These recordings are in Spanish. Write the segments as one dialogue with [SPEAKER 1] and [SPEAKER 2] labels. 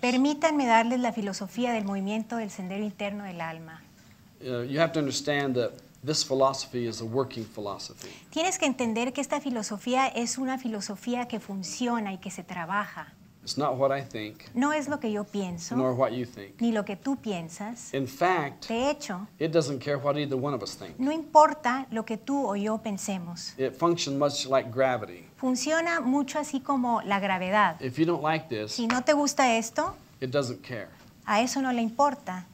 [SPEAKER 1] Permítanme darles la filosofía del movimiento del sendero interno del alma.
[SPEAKER 2] Uh, you have to understand that this philosophy is a working philosophy.
[SPEAKER 1] Tienes que entender que esta filosofía es una filosofía que funciona y que se trabaja
[SPEAKER 2] no
[SPEAKER 1] es lo que yo pienso, ni lo que tú piensas.
[SPEAKER 2] de hecho,
[SPEAKER 1] no importa lo que tú o yo pensemos. Funciona mucho así como la gravedad.
[SPEAKER 2] si no te gusta esto,
[SPEAKER 1] a eso no le importa.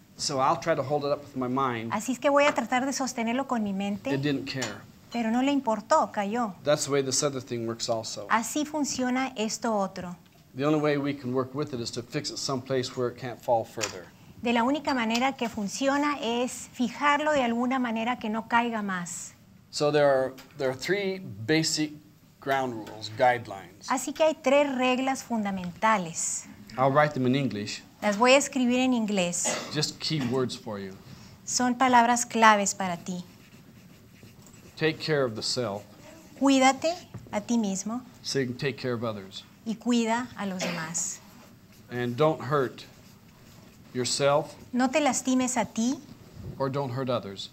[SPEAKER 1] Así es que voy
[SPEAKER 2] a tratar de sostenerlo con mi mente. Pero no
[SPEAKER 1] le importó, cayó. Así funciona esto otro.
[SPEAKER 2] The only way we can work with it is to fix it someplace where it can't fall further.
[SPEAKER 1] De la única manera que funciona es fijarlo de alguna manera que no caiga más.
[SPEAKER 2] So there are, there are three basic ground rules, guidelines.
[SPEAKER 1] Así que hay tres reglas fundamentales.
[SPEAKER 2] I'll write them in English.
[SPEAKER 1] Las voy a escribir en inglés.
[SPEAKER 2] Just key words for you.
[SPEAKER 1] Son palabras claves para ti.
[SPEAKER 2] Take care of the self. Cuídate a ti mismo. So you can take care of others.
[SPEAKER 1] y cuida a los demás. No te lastimes a ti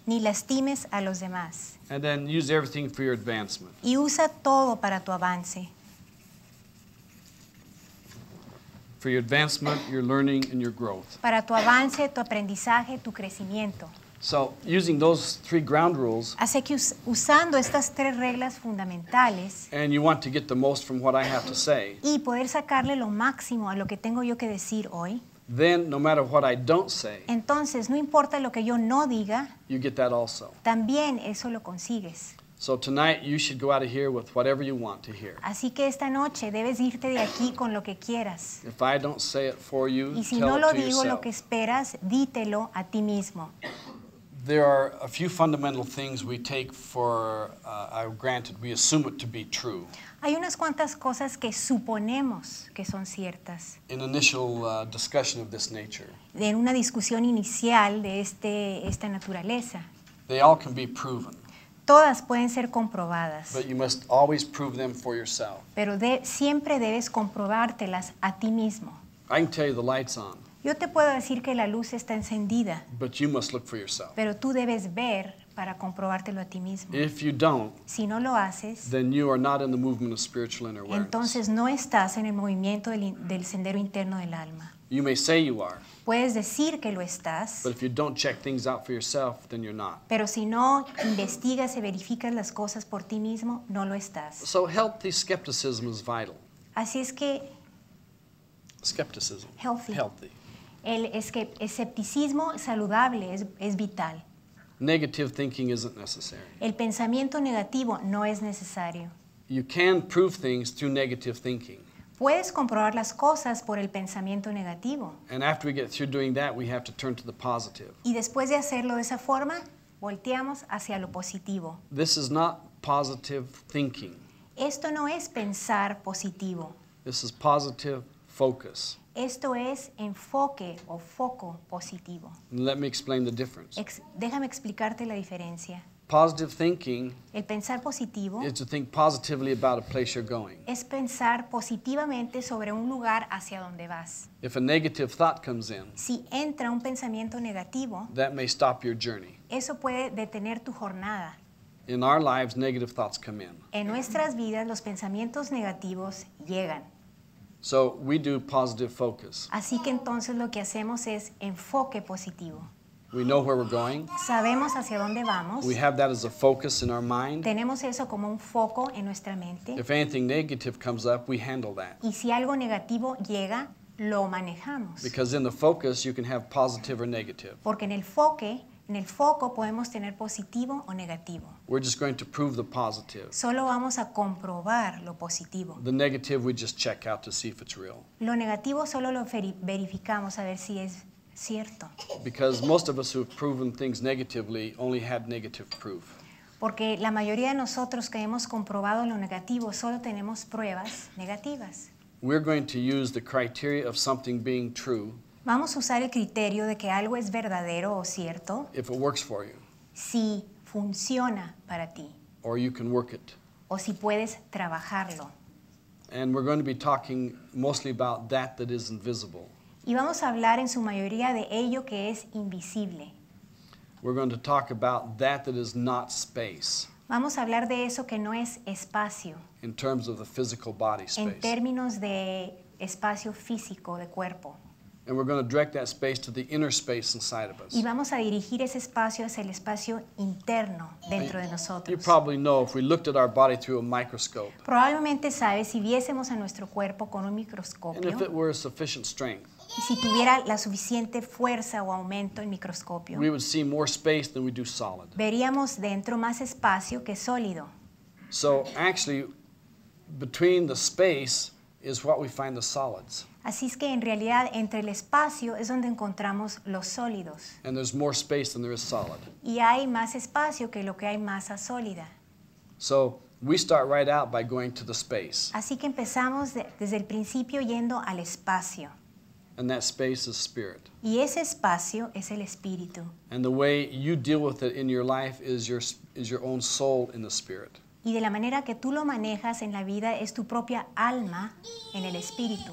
[SPEAKER 1] ni lastimes a los demás. Y usa todo para tu avance, para tu avance, tu aprendizaje, tu crecimiento. Así que usando estas tres reglas fundamentales y poder sacarle lo máximo a lo que tengo yo que decir hoy, entonces no importa lo que yo no diga, también eso lo consigues. Así que esta noche debes irte de aquí con lo que quieras.
[SPEAKER 2] y si no lo digo lo que
[SPEAKER 1] esperas, dítelo a ti mismo.
[SPEAKER 2] there are a few fundamental things we take for uh, uh, granted, we assume it to be true.
[SPEAKER 1] Hay unas cuantas cosas que suponemos que son ciertas.
[SPEAKER 2] In initial uh, discussion of this nature.
[SPEAKER 1] En una discusión inicial de este esta naturaleza.
[SPEAKER 2] They all can be proven.
[SPEAKER 1] Todas pueden ser comprobadas.
[SPEAKER 2] But you must always prove them for yourself.
[SPEAKER 1] Pero de, siempre debes comprobártelas a ti mismo.
[SPEAKER 2] I can tell you the lights on.
[SPEAKER 1] Yo te puedo decir que la luz está encendida. Pero tú debes ver para comprobártelo a ti mismo. si no lo haces,
[SPEAKER 2] entonces
[SPEAKER 1] no estás en el movimiento del, sendero interno del alma. Puedes decir que lo estás. Pero si no investigas y verificas las cosas por ti mismo, no lo estás. Así es que
[SPEAKER 2] skepticism. Healthy. Healthy.
[SPEAKER 1] El escepticismo saludable es, vital. El pensamiento negativo no es necesario. Puedes comprobar las cosas por el pensamiento negativo. Y después de hacerlo de esa forma, volteamos hacia lo positivo. Esto no es pensar positivo.
[SPEAKER 2] This is positive focus.
[SPEAKER 1] Esto es enfoque o foco positivo.
[SPEAKER 2] déjame
[SPEAKER 1] explicarte la diferencia.
[SPEAKER 2] Positive thinking
[SPEAKER 1] El pensar positivo
[SPEAKER 2] to think positively about a place you're going.
[SPEAKER 1] es pensar positivamente sobre un lugar hacia donde vas.
[SPEAKER 2] If a negative thought comes in, Si
[SPEAKER 1] entra un pensamiento negativo,
[SPEAKER 2] that may stop your journey.
[SPEAKER 1] eso puede detener tu jornada.
[SPEAKER 2] In our lives, negative thoughts come in.
[SPEAKER 1] En nuestras vidas los pensamientos negativos llegan.
[SPEAKER 2] So we do positive focus.
[SPEAKER 1] Así que entonces lo que hacemos es enfoque positivo.
[SPEAKER 2] We know where we're going.
[SPEAKER 1] Sabemos hacia dónde vamos. We
[SPEAKER 2] have that as a focus in our mind.
[SPEAKER 1] Tenemos eso como un foco en nuestra mente. If
[SPEAKER 2] anything negative comes up, we handle that.
[SPEAKER 1] Y si algo negativo llega, lo manejamos.
[SPEAKER 2] Because in the focus you can have positive or negative.
[SPEAKER 1] Porque en el foque En el foco podemos tener positivo o negativo. Solo vamos a comprobar lo positivo. Lo negativo solo lo verificamos a ver si es cierto. Porque la mayoría de nosotros que hemos comprobado lo negativo solo tenemos pruebas negativas.
[SPEAKER 2] We're going to use the criteria of something being true.
[SPEAKER 1] Vamos a usar el criterio de que algo es verdadero o cierto si funciona para ti
[SPEAKER 2] o
[SPEAKER 1] si puedes trabajarlo. Y vamos a hablar en su mayoría de ello que es invisible. Vamos a hablar de eso que no es espacio. En términos de espacio físico de cuerpo.
[SPEAKER 2] And we're going to direct that space to the inner space inside of us. Y
[SPEAKER 1] vamos a dirigir ese espacio hacia el espacio interno dentro de nosotros.
[SPEAKER 2] You probably know if we looked at our body through a microscope.
[SPEAKER 1] Probablemente sabes si viésemos a nuestro cuerpo con un microscopio. And if it
[SPEAKER 2] were sufficient strength.
[SPEAKER 1] Y si tuviera la suficiente fuerza o aumento en microscopio.
[SPEAKER 2] We would see more space than we do solid.
[SPEAKER 1] Veríamos dentro más espacio que sólido.
[SPEAKER 2] So actually between the space is what we find the solids.
[SPEAKER 1] Así es que en realidad entre el espacio es donde encontramos los sólidos. Y hay más espacio que lo que hay masa sólida. Así que empezamos desde el principio yendo al espacio. Y ese espacio es el espíritu. Y de la manera que tú lo manejas en la vida es tu propia alma en el espíritu.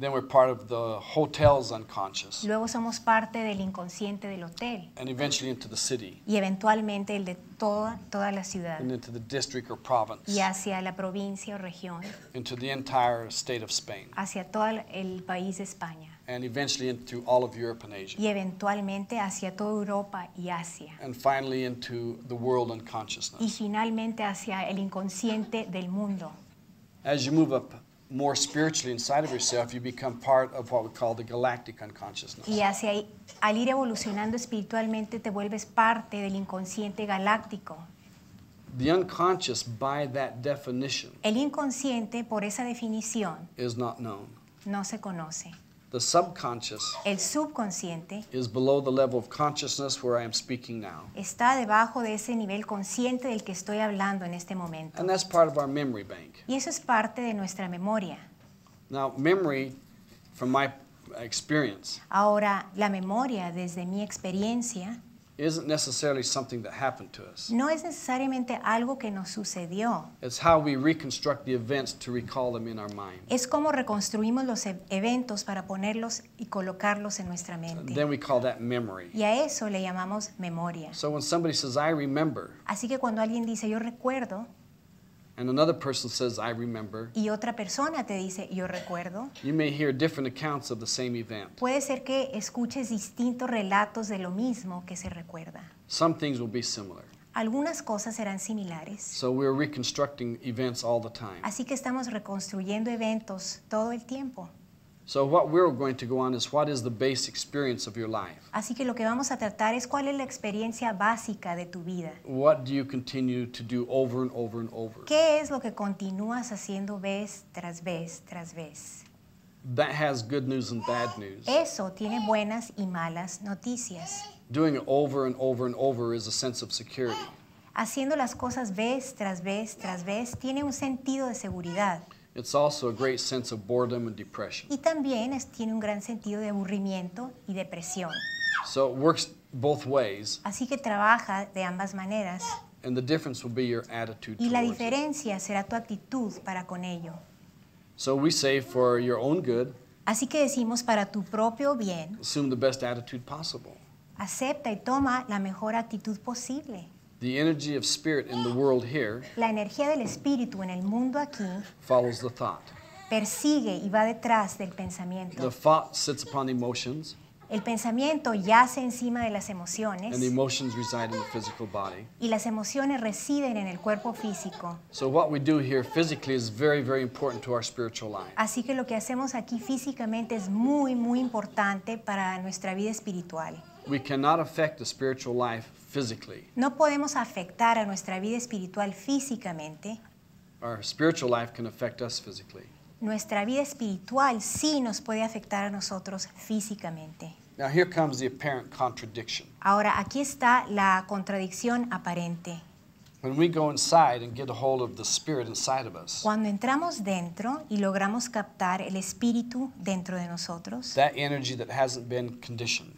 [SPEAKER 2] hotel's
[SPEAKER 1] Luego somos parte del inconsciente del hotel. Y eventualmente el de toda toda la ciudad. Y hacia la provincia o región. Hacia todo el país de España. Y eventualmente hacia toda Europa y Asia. Y finalmente hacia el inconsciente del mundo.
[SPEAKER 2] As you move up more spiritually inside of yourself, you become part of what we call the galactic unconsciousness. Y
[SPEAKER 1] así, al ir evolucionando espiritualmente, te vuelves parte del inconsciente galáctico.
[SPEAKER 2] The unconscious, by that definition,
[SPEAKER 1] el inconsciente, por esa definición,
[SPEAKER 2] is not known.
[SPEAKER 1] no se conoce
[SPEAKER 2] subconscious
[SPEAKER 1] el subconsciente está debajo de ese nivel consciente del que estoy hablando en este momento. Y eso es parte de nuestra memoria. Ahora, la memoria desde mi experiencia
[SPEAKER 2] no
[SPEAKER 1] es necesariamente algo que nos sucedió. Es como reconstruimos los e-, eventos para ponerlos y colocarlos en nuestra mente. Y a eso le llamamos memoria. Así que cuando alguien dice yo recuerdo.
[SPEAKER 2] And another person says, I remember.
[SPEAKER 1] Y otra persona te dice, yo recuerdo.
[SPEAKER 2] You may hear different accounts of the same event.
[SPEAKER 1] Puede ser que escuches distintos relatos de lo mismo que se recuerda.
[SPEAKER 2] Some things will be similar.
[SPEAKER 1] Algunas cosas serán similares.
[SPEAKER 2] So we're reconstructing events all the time.
[SPEAKER 1] Así que estamos reconstruyendo eventos todo el tiempo.
[SPEAKER 2] So what we're going to go on is what is the base experience of your life.
[SPEAKER 1] Así que lo que vamos a tratar es cuál es la experiencia básica de tu vida.
[SPEAKER 2] What do you continue to do over and over and over? ¿Qué
[SPEAKER 1] es lo que continúas haciendo vez tras vez tras vez?
[SPEAKER 2] That has good news and bad news.
[SPEAKER 1] Eso tiene buenas y malas noticias.
[SPEAKER 2] Doing it over and over and over is a sense of security.
[SPEAKER 1] Haciendo las cosas vez tras vez tras vez tiene un sentido de seguridad.
[SPEAKER 2] It's also a great sense of boredom and depression.
[SPEAKER 1] Y también es, tiene un gran sentido de aburrimiento y depresión.
[SPEAKER 2] So it works both ways.
[SPEAKER 1] Así que trabaja de ambas maneras.
[SPEAKER 2] And the difference will be your attitude y
[SPEAKER 1] la diferencia it. será tu actitud para con ello.
[SPEAKER 2] So we say for your own good.
[SPEAKER 1] Así que decimos para tu propio bien.
[SPEAKER 2] Assume the best attitude possible.
[SPEAKER 1] Acepta y toma la mejor actitud posible.
[SPEAKER 2] The energy of spirit in the world here
[SPEAKER 1] la energía del espíritu en el mundo aquí
[SPEAKER 2] follows the thought.
[SPEAKER 1] persigue y va detrás del pensamiento. The
[SPEAKER 2] thought sits upon emotions.
[SPEAKER 1] El pensamiento yace encima de las emociones. And the
[SPEAKER 2] emotions reside in the physical body.
[SPEAKER 1] Y las emociones residen en el cuerpo físico.
[SPEAKER 2] So what we do here physically is very very important to our spiritual life.
[SPEAKER 1] Así que lo que hacemos aquí físicamente es muy muy importante para nuestra vida espiritual.
[SPEAKER 2] We cannot affect the spiritual life physically.
[SPEAKER 1] No podemos afectar a nuestra vida espiritual físicamente.
[SPEAKER 2] Our spiritual life can affect us physically.
[SPEAKER 1] Nuestra vida espiritual sí nos puede afectar a nosotros físicamente.
[SPEAKER 2] Now here comes the apparent contradiction.
[SPEAKER 1] Ahora aquí está la contradicción aparente.
[SPEAKER 2] When we go inside and get a hold of the spirit inside of us.
[SPEAKER 1] Cuando entramos dentro y logramos captar el espíritu dentro de nosotros.
[SPEAKER 2] That energy that hasn't been conditioned.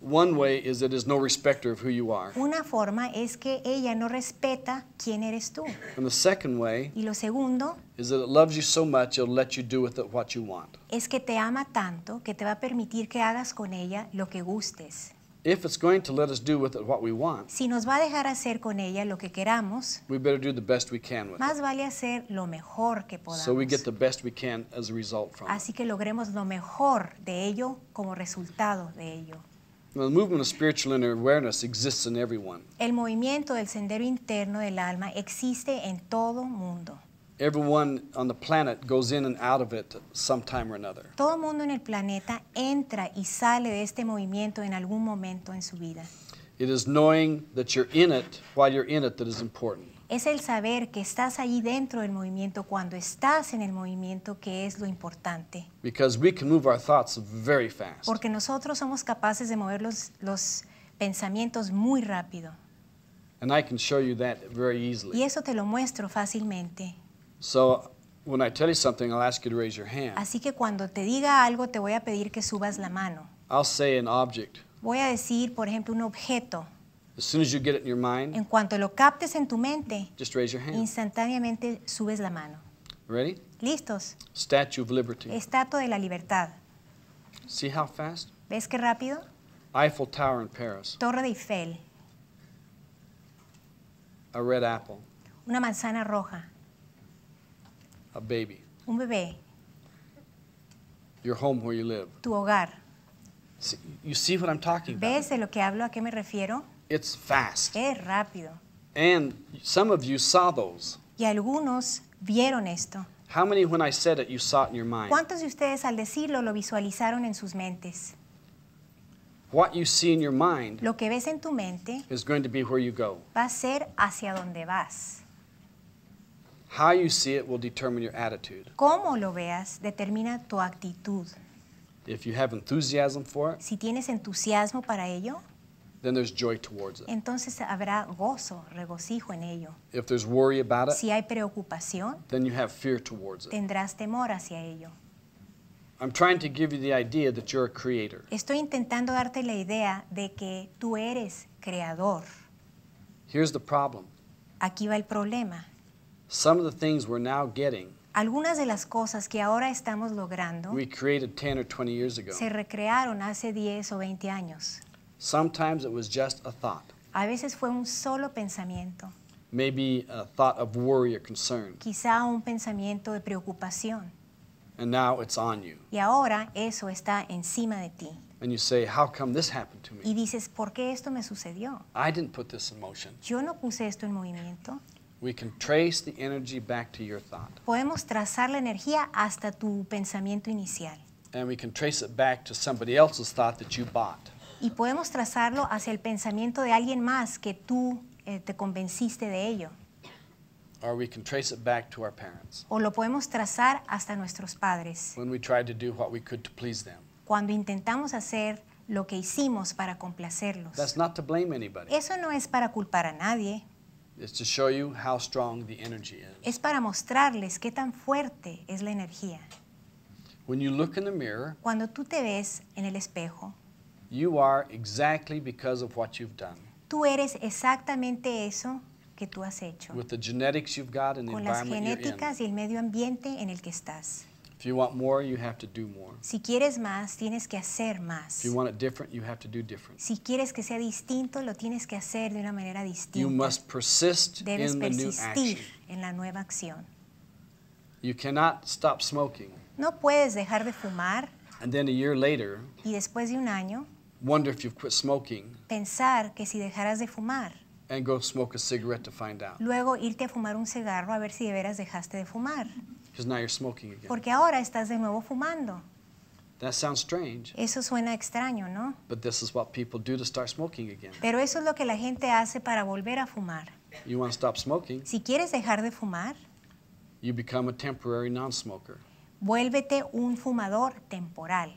[SPEAKER 2] One way is that it is no respecter of who you are.
[SPEAKER 1] Una forma es que ella no respeta quién eres tú.
[SPEAKER 2] And the second way
[SPEAKER 1] y lo segundo
[SPEAKER 2] is that it loves you so much it'll let you do with it what you want.
[SPEAKER 1] Es que te ama tanto que te va a permitir que hagas con ella lo que gustes.
[SPEAKER 2] If it's going to let us do with it what we want,
[SPEAKER 1] si nos va a dejar hacer con ella lo que queramos,
[SPEAKER 2] we better do the best we can with más
[SPEAKER 1] it. vale hacer lo mejor que podamos. So
[SPEAKER 2] we get the best we can as a result from
[SPEAKER 1] Así it. que logremos lo mejor de ello como resultado de ello.
[SPEAKER 2] The movement of spiritual inner awareness exists in everyone.
[SPEAKER 1] El movimiento del sendero interno del alma existe en todo mundo.
[SPEAKER 2] Everyone on the planet goes in and out of it sometime or another.
[SPEAKER 1] Todo mundo en el planeta entra y sale de este movimiento en algún momento en su vida.
[SPEAKER 2] It is knowing that you're in it while you're in it that is important.
[SPEAKER 1] es el saber que estás ahí dentro del movimiento cuando estás en el movimiento que es lo importante. Porque nosotros somos capaces de mover los, los pensamientos muy rápido.
[SPEAKER 2] Y
[SPEAKER 1] eso te lo muestro fácilmente. Así que cuando te diga algo, te voy a pedir que subas la mano. Voy a decir, por ejemplo, un objeto.
[SPEAKER 2] As soon as you get it in your mind, en
[SPEAKER 1] cuanto lo captes en tu mente,
[SPEAKER 2] just raise your hand.
[SPEAKER 1] instantáneamente subes la mano. Ready? ¿Listos?
[SPEAKER 2] Statue of Liberty.
[SPEAKER 1] Estatua de la Libertad.
[SPEAKER 2] See how fast?
[SPEAKER 1] ¿Ves qué rápido?
[SPEAKER 2] Eiffel Tower in Paris.
[SPEAKER 1] Torre de Eiffel.
[SPEAKER 2] A red apple.
[SPEAKER 1] Una manzana roja. A baby. Un bebé.
[SPEAKER 2] Your home where you live. Tu hogar. See, you see what I'm talking about?
[SPEAKER 1] ¿Ves de lo que hablo? ¿A qué me refiero?
[SPEAKER 2] It's fast.
[SPEAKER 1] Es rápido.
[SPEAKER 2] And some of you saw those.
[SPEAKER 1] Y algunos vieron esto.
[SPEAKER 2] How many when I said it you saw it in your mind? ¿Cuántos
[SPEAKER 1] de ustedes al decirlo lo visualizaron en sus mentes?
[SPEAKER 2] What you see in your mind lo
[SPEAKER 1] que ves en tu mente
[SPEAKER 2] is going to be where you go.
[SPEAKER 1] Va a ser hacia donde vas.
[SPEAKER 2] How you see it will determine your attitude.
[SPEAKER 1] Cómo lo veas determina tu actitud.
[SPEAKER 2] If you have enthusiasm for it,
[SPEAKER 1] si tienes entusiasmo para ello,
[SPEAKER 2] Entonces
[SPEAKER 1] habrá gozo, regocijo en ello. si hay preocupación, Tendrás temor hacia ello. Estoy intentando darte la idea de que tú eres creador. Aquí va el problema. Algunas de las cosas que ahora estamos logrando se recrearon hace 10 o 20 años.
[SPEAKER 2] Sometimes it was just a thought.
[SPEAKER 1] A veces fue un solo pensamiento.
[SPEAKER 2] Maybe a thought of worry or concern.
[SPEAKER 1] Quizá un pensamiento de preocupación.
[SPEAKER 2] And now it's on you.
[SPEAKER 1] Y ahora eso está encima de ti.
[SPEAKER 2] And you say, "How come this happened to me?" Y
[SPEAKER 1] dices, "¿Por qué esto me sucedió?"
[SPEAKER 2] I didn't put this in motion.
[SPEAKER 1] Yo no puse esto en movimiento.
[SPEAKER 2] We can trace the energy back to your thought.
[SPEAKER 1] Podemos trazar la energía hasta tu pensamiento inicial.
[SPEAKER 2] And we can trace it back to somebody else's thought that you bought.
[SPEAKER 1] y podemos trazarlo hacia el pensamiento de alguien más que tú eh, te convenciste de ello. O lo podemos trazar hasta nuestros padres. Cuando intentamos hacer lo que hicimos para complacerlos.
[SPEAKER 2] Eso
[SPEAKER 1] no es para culpar a nadie. Es para mostrarles qué tan fuerte es la energía.
[SPEAKER 2] Cuando
[SPEAKER 1] tú te ves en el espejo,
[SPEAKER 2] You are exactly because of what you've done.
[SPEAKER 1] Tú eres exactamente eso que tú has hecho. With
[SPEAKER 2] the genetics you've got and the environment in you're Con las
[SPEAKER 1] genéticas y el medio ambiente en el que estás.
[SPEAKER 2] If you want more, you have to do more.
[SPEAKER 1] Si quieres más, tienes que hacer más.
[SPEAKER 2] If you want it different, you have to do different. Si
[SPEAKER 1] quieres que sea distinto, lo tienes que hacer de una manera distinta. You
[SPEAKER 2] must persist Debes in the new action.
[SPEAKER 1] en la nueva acción.
[SPEAKER 2] You cannot stop smoking.
[SPEAKER 1] No puedes dejar de fumar.
[SPEAKER 2] And then a year later,
[SPEAKER 1] y después de un año, Pensar que si dejaras de fumar. Luego irte a fumar un cigarro a ver si de veras dejaste de fumar. Porque ahora estás de nuevo fumando.
[SPEAKER 2] Eso
[SPEAKER 1] suena extraño, ¿no? Pero eso es lo que la gente hace para volver a fumar.
[SPEAKER 2] Si quieres dejar de fumar. You a temporary non-smoker.
[SPEAKER 1] Vuélvete un fumador temporal.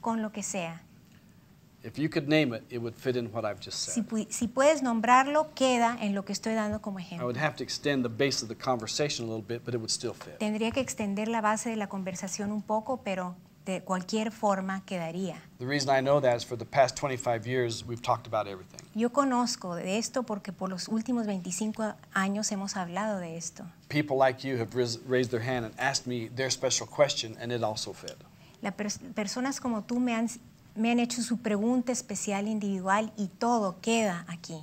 [SPEAKER 1] con lo que sea. Si puedes nombrarlo, queda en lo que estoy dando como ejemplo. Tendría que extender la base de la conversación un poco, pero de cualquier forma quedaría. Yo conozco de esto porque por los últimos 25 años hemos hablado de esto. me las personas como tú me han, me han hecho su pregunta especial, individual, y todo queda
[SPEAKER 2] aquí.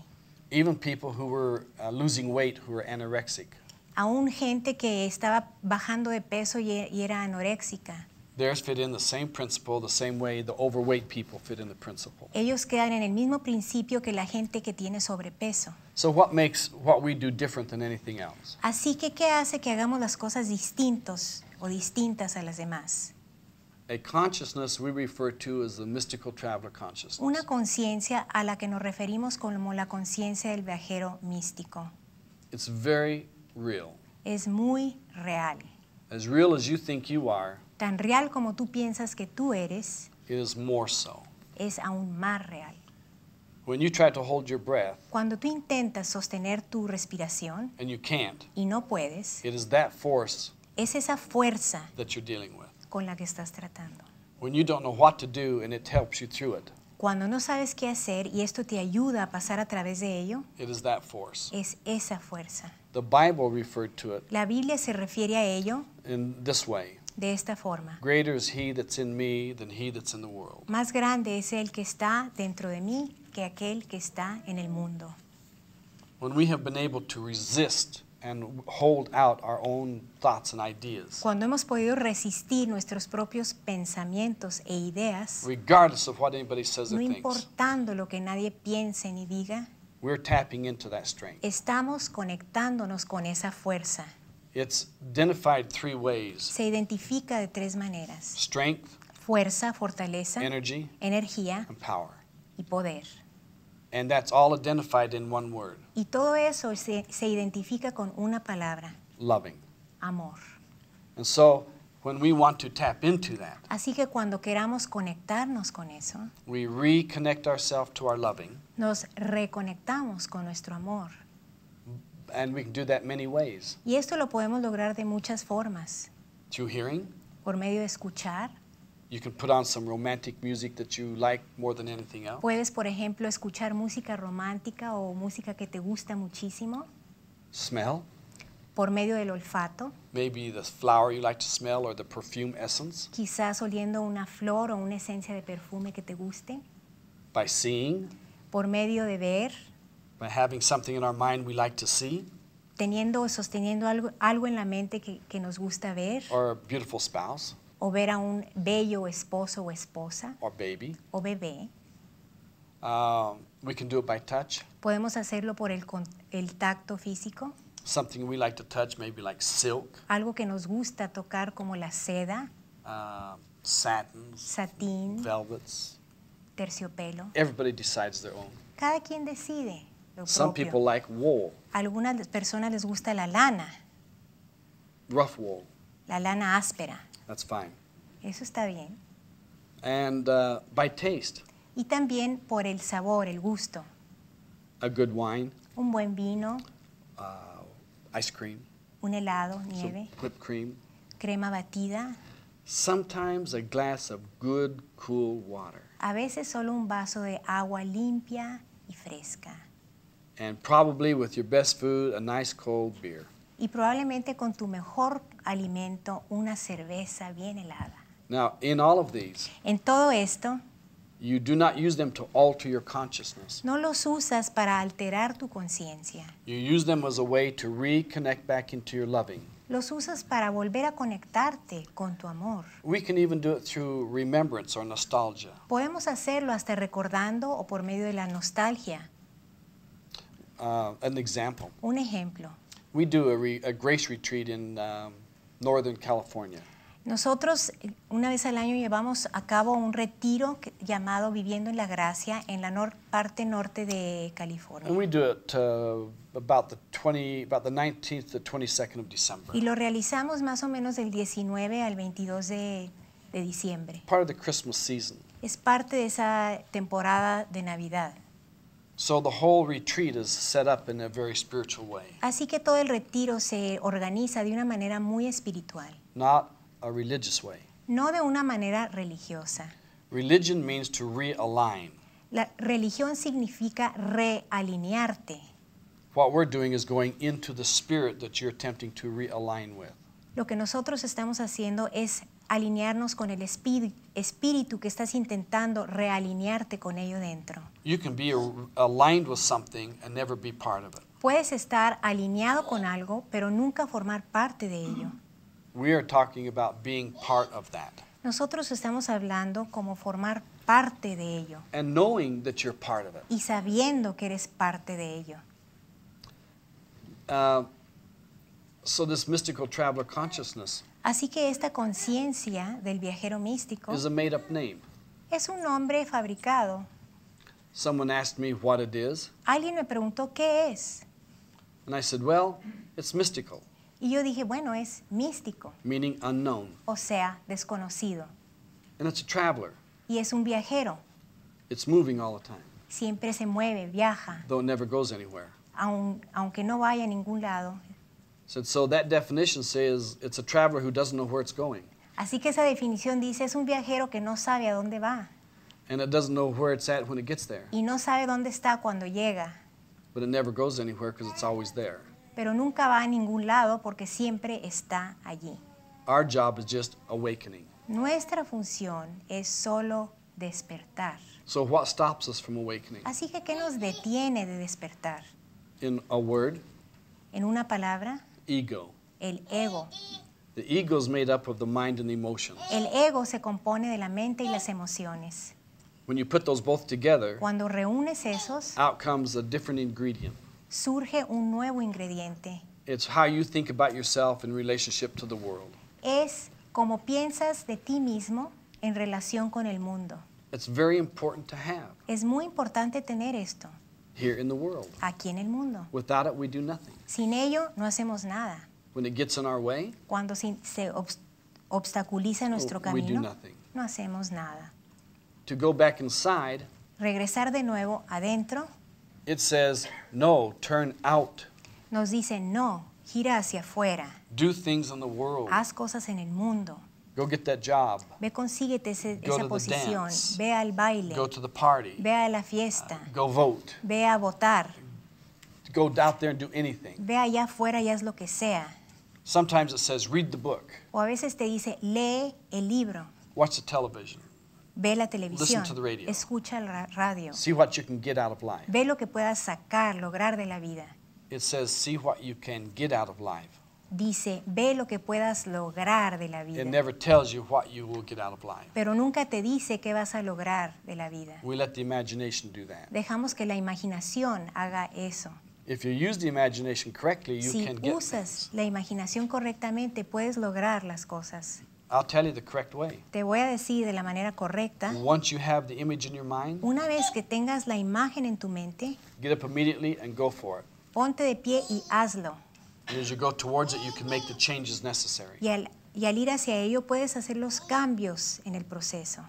[SPEAKER 2] Even people who were uh, losing weight, who were anorexic.
[SPEAKER 1] Aún gente que estaba bajando de peso y, y era anoréxica.
[SPEAKER 2] Theirs fit in the same principle, the same way the overweight people fit in the principle.
[SPEAKER 1] Ellos quedan en el mismo principio que la gente que tiene sobrepeso.
[SPEAKER 2] So what makes what we do different than anything else?
[SPEAKER 1] Así que qué hace que hagamos las cosas distintos o distintas a las demás?
[SPEAKER 2] A consciousness we refer to as the mystical traveler consciousness. Una
[SPEAKER 1] conciencia a la que nos referimos como la conciencia del viajero místico.
[SPEAKER 2] It's very real. Es muy real. As real as you think you are.
[SPEAKER 1] Tan real como tú piensas que tú eres.
[SPEAKER 2] It is more so.
[SPEAKER 1] Es aún más real.
[SPEAKER 2] When you try to hold your breath,
[SPEAKER 1] cuando tú intentas sostener tu respiración
[SPEAKER 2] and you can't,
[SPEAKER 1] y no puedes,
[SPEAKER 2] it is that force
[SPEAKER 1] es esa fuerza
[SPEAKER 2] that you're dealing with.
[SPEAKER 1] con la que estás tratando.
[SPEAKER 2] When you don't know what to do and it helps you through it.
[SPEAKER 1] Cuando no sabes qué hacer y esto te ayuda a pasar a través de ello,
[SPEAKER 2] it is that force.
[SPEAKER 1] es esa fuerza.
[SPEAKER 2] The Bible referred to it
[SPEAKER 1] la Biblia se refiere a ello
[SPEAKER 2] in this way.
[SPEAKER 1] de esta forma.
[SPEAKER 2] Greater is he that's in me than he that's in the world.
[SPEAKER 1] Más grande es el que está dentro de mí que aquel que está en el mundo.
[SPEAKER 2] When we have been able to resist hold out our own thoughts and ideas.
[SPEAKER 1] Cuando hemos podido resistir nuestros propios pensamientos e ideas, no importando lo que nadie piense ni diga, Estamos conectándonos con esa fuerza.
[SPEAKER 2] Se
[SPEAKER 1] identifica de tres maneras. Strength, fuerza, fortaleza, energía, y poder.
[SPEAKER 2] And that's all identified in one word.
[SPEAKER 1] Y todo eso se, se identifica con una palabra. Loving. Amor.
[SPEAKER 2] And so when we want to tap into that,
[SPEAKER 1] Así que cuando queramos conectarnos con eso,
[SPEAKER 2] we reconnect ourselves to our loving.
[SPEAKER 1] nos reconectamos con nuestro amor.
[SPEAKER 2] And we can do that many ways.
[SPEAKER 1] Y esto lo podemos lograr de muchas formas. Through hearing, por medio de escuchar,
[SPEAKER 2] You could put on some romantic music that you like more than anything else. Puedes,
[SPEAKER 1] por ejemplo, escuchar música romántica o música que te gusta muchísimo. Smell. Por medio del olfato.
[SPEAKER 2] Maybe the flower you like to smell or the perfume essence.
[SPEAKER 1] Quizás oliendo una flor o una esencia de perfume que te guste.
[SPEAKER 2] By seeing.
[SPEAKER 1] Por medio de ver.
[SPEAKER 2] By having something in our mind we like to see.
[SPEAKER 1] Teniendo o sosteniendo algo, algo en la mente que, que nos gusta ver.
[SPEAKER 2] Or a beautiful spouse
[SPEAKER 1] o ver a un bello esposo o esposa or baby. o bebé.
[SPEAKER 2] Uh, we can do it by touch.
[SPEAKER 1] Podemos hacerlo por el, el tacto físico.
[SPEAKER 2] Something we like to touch, maybe like silk.
[SPEAKER 1] Algo que nos gusta tocar como la seda.
[SPEAKER 2] Uh, satins,
[SPEAKER 1] satín.
[SPEAKER 2] Velvets.
[SPEAKER 1] Terciopelo.
[SPEAKER 2] Everybody decides their own.
[SPEAKER 1] Cada quien decide lo Some people
[SPEAKER 2] like wool.
[SPEAKER 1] Algunas personas les gusta la lana. Rough wool la lana áspera. Eso está bien.
[SPEAKER 2] Uh,
[SPEAKER 1] y también por el sabor, el gusto. Un buen vino.
[SPEAKER 2] Uh, ice cream.
[SPEAKER 1] Un helado, nieve. whipped cream. Crema batida.
[SPEAKER 2] Sometimes a glass of good cool water.
[SPEAKER 1] A veces solo un vaso de agua limpia y
[SPEAKER 2] fresca.
[SPEAKER 1] Y probablemente con tu mejor alimento, una cerveza bien helada.
[SPEAKER 2] Now, in all of these, en todo esto, you do not use them to alter your consciousness.
[SPEAKER 1] No los usas para alterar tu conciencia.
[SPEAKER 2] You use them as a way to reconnect back into your loving.
[SPEAKER 1] Los usas para volver a conectarte con tu amor.
[SPEAKER 2] We can even do it through remembrance or nostalgia.
[SPEAKER 1] Podemos hacerlo hasta recordando o por medio de la nostalgia.
[SPEAKER 2] Uh, an example.
[SPEAKER 1] Un ejemplo.
[SPEAKER 2] We do a, re a grace retreat in um, Northern California.
[SPEAKER 1] Nosotros una vez al año llevamos a cabo un retiro llamado Viviendo en la Gracia en la parte norte de California. Y lo realizamos más o menos del 19 al 22 de, de diciembre. Es parte de esa temporada de Navidad.
[SPEAKER 2] So the whole retreat is set up in a very spiritual way.
[SPEAKER 1] Así que todo el retiro se organiza de una manera muy espiritual.
[SPEAKER 2] Not a religious way.
[SPEAKER 1] No de una manera religiosa.
[SPEAKER 2] Religion means to realign.
[SPEAKER 1] La religión significa realinearte.
[SPEAKER 2] What we're doing is going into the spirit that you're attempting to realign with.
[SPEAKER 1] Lo que nosotros estamos haciendo es alinearnos con el espíritu que estás intentando realinearte con ello dentro. Puedes estar alineado con algo, pero nunca formar parte de ello. Nosotros estamos hablando como formar parte de ello. Y sabiendo que eres parte de ello.
[SPEAKER 2] Uh, so this mystical traveler consciousness
[SPEAKER 1] Así que esta conciencia del viajero místico
[SPEAKER 2] es
[SPEAKER 1] un nombre fabricado. Alguien me preguntó qué es. Y yo dije, bueno, es místico.
[SPEAKER 2] Meaning unknown.
[SPEAKER 1] O sea, desconocido. Y es un viajero. Siempre se mueve, viaja. aunque no vaya a ningún lado, Así que esa definición dice es un viajero que no sabe a dónde va. Y no sabe dónde está cuando llega. Pero nunca va a ningún lado porque siempre está allí. Nuestra función es solo despertar. Así que qué nos detiene de despertar? En una palabra? ego. El ego.
[SPEAKER 2] The ego is made up of the mind and the emotions.
[SPEAKER 1] El ego se compone de la mente y las emociones.
[SPEAKER 2] When you put those both together,
[SPEAKER 1] Cuando reúnes esos,
[SPEAKER 2] out comes a different ingredient.
[SPEAKER 1] Surge un nuevo ingrediente.
[SPEAKER 2] It's how you think about yourself in relationship to the world.
[SPEAKER 1] Es como piensas de ti mismo en relación con el mundo.
[SPEAKER 2] It's very important to have.
[SPEAKER 1] Es muy importante tener esto. Aquí en el mundo. Sin ello, no hacemos nada. Cuando se, obstaculiza oh, nuestro camino, no hacemos nada. To regresar de nuevo adentro,
[SPEAKER 2] no, turn out.
[SPEAKER 1] Nos dice, no, gira hacia afuera. Haz cosas en el mundo.
[SPEAKER 2] Go get that job.
[SPEAKER 1] Ve consíguete ese, go esa posición. Dance. Ve al baile. Go
[SPEAKER 2] to the party.
[SPEAKER 1] Ve a la fiesta. Uh,
[SPEAKER 2] go vote.
[SPEAKER 1] Ve a votar.
[SPEAKER 2] Go out there and do anything.
[SPEAKER 1] Ve allá afuera y haz lo que sea.
[SPEAKER 2] Sometimes it says read the book.
[SPEAKER 1] O a veces te dice lee el libro.
[SPEAKER 2] Watch the television.
[SPEAKER 1] Ve la televisión. Listen to the radio. Escucha la radio. See
[SPEAKER 2] what you can get out of life.
[SPEAKER 1] Ve lo que puedas sacar, lograr de la vida.
[SPEAKER 2] It says see what you can get out of life
[SPEAKER 1] dice, ve lo que puedas lograr de la vida. Pero nunca te dice qué vas a lograr de la vida. Dejamos que la imaginación haga eso. si usas la imaginación correctamente, puedes lograr las cosas. Te voy a decir de la manera correcta. una vez que tengas la imagen en tu mente, Ponte de pie y hazlo. Y al, y al ir hacia ello puedes hacer los cambios en el proceso.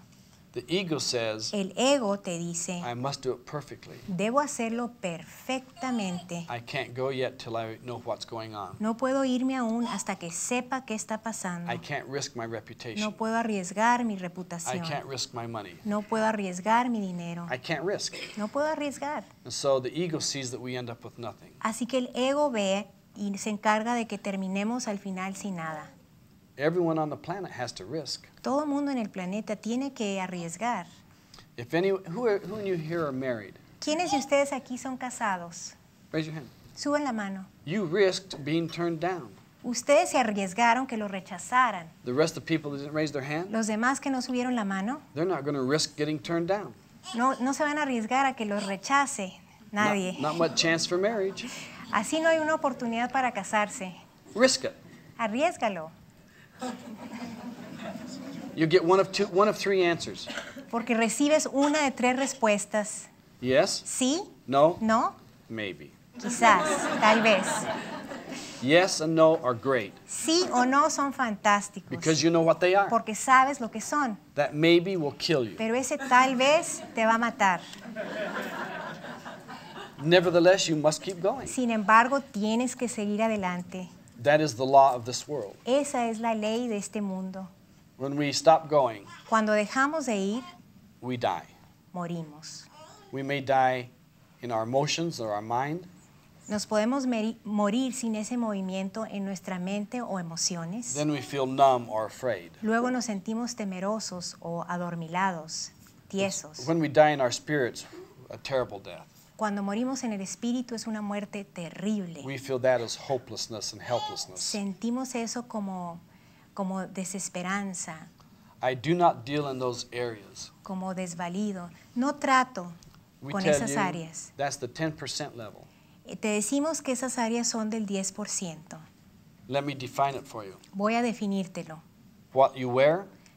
[SPEAKER 2] The ego says, el ego te dice, I must do it perfectly.
[SPEAKER 1] debo hacerlo perfectamente.
[SPEAKER 2] I can't go yet till I know what's going on.
[SPEAKER 1] No puedo irme aún hasta que sepa qué está
[SPEAKER 2] pasando. I can't risk my reputation. No puedo
[SPEAKER 1] arriesgar mi reputación. I can't
[SPEAKER 2] risk my money.
[SPEAKER 1] No puedo arriesgar mi dinero.
[SPEAKER 2] I can't risk.
[SPEAKER 1] No puedo arriesgar.
[SPEAKER 2] And so the ego sees that we end up with nothing.
[SPEAKER 1] Así que el ego ve y se encarga de que terminemos al final sin nada.
[SPEAKER 2] Everyone on the planet has to risk. Todo mundo en el planeta tiene que arriesgar. If any, who, are, who you here are married?
[SPEAKER 1] ¿Quiénes de ustedes aquí son casados? Raise your hand. Suban la mano.
[SPEAKER 2] You risked being turned down.
[SPEAKER 1] Ustedes se arriesgaron que lo rechazaran.
[SPEAKER 2] The rest of people didn't raise their hand,
[SPEAKER 1] los demás que no subieron la mano.
[SPEAKER 2] They're not going to risk getting turned down.
[SPEAKER 1] No, no se van a arriesgar a que los rechace nadie. Not, not much
[SPEAKER 2] chance for marriage.
[SPEAKER 1] Así no hay una oportunidad para casarse. Risk Arriesgalo.
[SPEAKER 2] You get one of two, one of three answers.
[SPEAKER 1] Porque recibes una de tres respuestas. Yes. Sí. No. No. Maybe. Quizás, tal vez.
[SPEAKER 2] Yes and no are great. Sí o no son fantásticos. Because you know what they are. Porque sabes lo que son. That maybe will kill you.
[SPEAKER 1] Pero ese tal vez te va a matar.
[SPEAKER 2] Nevertheless, you must keep going. Sin
[SPEAKER 1] embargo, tienes que seguir adelante.
[SPEAKER 2] That is the law of this world.
[SPEAKER 1] Esa es la ley de este mundo.
[SPEAKER 2] When we stop going,
[SPEAKER 1] cuando dejamos de ir,
[SPEAKER 2] we die. Morimos. We may die in our emotions or our mind.
[SPEAKER 1] Nos podemos morir sin ese movimiento en nuestra mente o emociones. Then we
[SPEAKER 2] feel numb or afraid.
[SPEAKER 1] Luego nos sentimos temerosos o adormilados, tiesos.
[SPEAKER 2] When we die in our spirits, a terrible death.
[SPEAKER 1] Cuando morimos en el espíritu es una muerte terrible. Sentimos eso como como desesperanza. Como desvalido. No trato
[SPEAKER 2] con esas áreas. Eh,
[SPEAKER 1] te decimos que esas áreas son del 10%. Voy a definírtelo. What you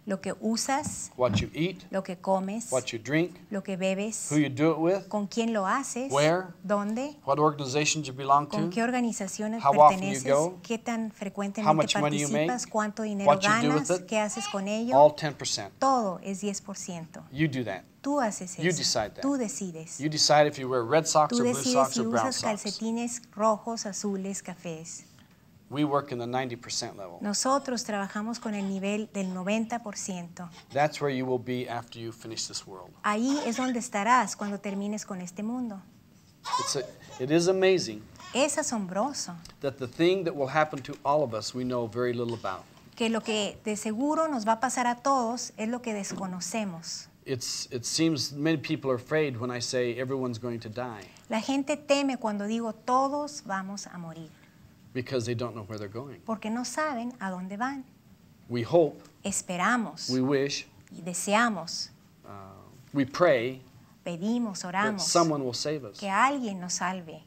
[SPEAKER 1] lo que usas,
[SPEAKER 2] what you eat,
[SPEAKER 1] lo que comes,
[SPEAKER 2] what you drink,
[SPEAKER 1] lo que bebes, who
[SPEAKER 2] you do it with,
[SPEAKER 1] con quién lo haces, where, dónde,
[SPEAKER 2] what organizations you belong to, con qué
[SPEAKER 1] organizaciones how perteneces, often you go, qué tan frecuentemente how much participas, money you make, cuánto dinero what ganas, you do with it, qué haces con ello. All 10%. Todo es 10%. You do that. Tú haces eso. You decide that. Tú decides.
[SPEAKER 2] You decide if you wear red socks Tú decides or blue socks si or brown usas
[SPEAKER 1] calcetines rojos, azules, cafés.
[SPEAKER 2] We work in the 90% level.
[SPEAKER 1] Nosotros trabajamos con el nivel del 90%.
[SPEAKER 2] That's where you will be after you finish this world.
[SPEAKER 1] Ahí es donde estarás cuando termines con este mundo.
[SPEAKER 2] It's a, it is amazing.
[SPEAKER 1] Es asombroso.
[SPEAKER 2] That the thing that will happen to all of us we know very little about.
[SPEAKER 1] Que lo que de seguro nos va a pasar a todos es lo que desconocemos.
[SPEAKER 2] It's, it seems many people are afraid when I say everyone's going to die.
[SPEAKER 1] La gente teme cuando digo todos vamos a morir.
[SPEAKER 2] Because they don't know where they're going.
[SPEAKER 1] Porque no saben a dónde van. We hope. Esperamos. We wish. Y deseamos. Uh,
[SPEAKER 2] we pray.
[SPEAKER 1] Pedimos, oramos. That
[SPEAKER 2] someone will save us. Que
[SPEAKER 1] alguien nos salve.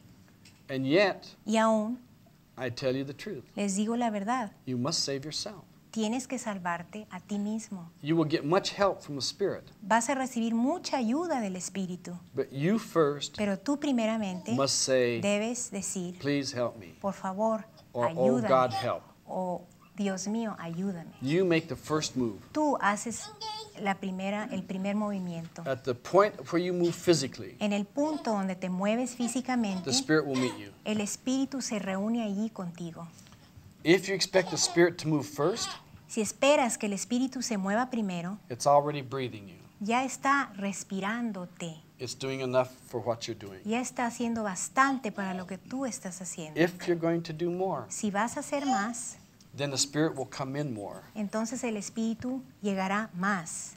[SPEAKER 1] And yet. Y
[SPEAKER 2] aún. I tell you the truth.
[SPEAKER 1] Les digo la verdad.
[SPEAKER 2] You must save yourself.
[SPEAKER 1] Tienes que salvarte a ti mismo.
[SPEAKER 2] You will get much help from the Spirit.
[SPEAKER 1] Vas a recibir mucha ayuda del Espíritu.
[SPEAKER 2] But you first
[SPEAKER 1] Pero tú primeramente
[SPEAKER 2] must say, debes decir, Please help me.
[SPEAKER 1] por favor,
[SPEAKER 2] or, oh, ayúdame. Oh, God, help.
[SPEAKER 1] O Dios mío, ayúdame.
[SPEAKER 2] You make the first move.
[SPEAKER 1] Tú haces la primera, el primer movimiento.
[SPEAKER 2] At the point where you move physically,
[SPEAKER 1] en el punto donde te mueves físicamente, the Spirit will meet you. el Espíritu se reúne allí contigo.
[SPEAKER 2] If you expect the Spirit to move first,
[SPEAKER 1] si esperas que el Espíritu se mueva primero, ya está respirándote. Ya está haciendo bastante para lo que tú estás haciendo. si vas a hacer más, entonces el Espíritu llegará
[SPEAKER 2] más.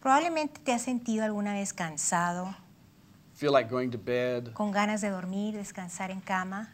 [SPEAKER 1] Probablemente te has sentido alguna vez cansado. Con ganas de dormir, descansar en cama.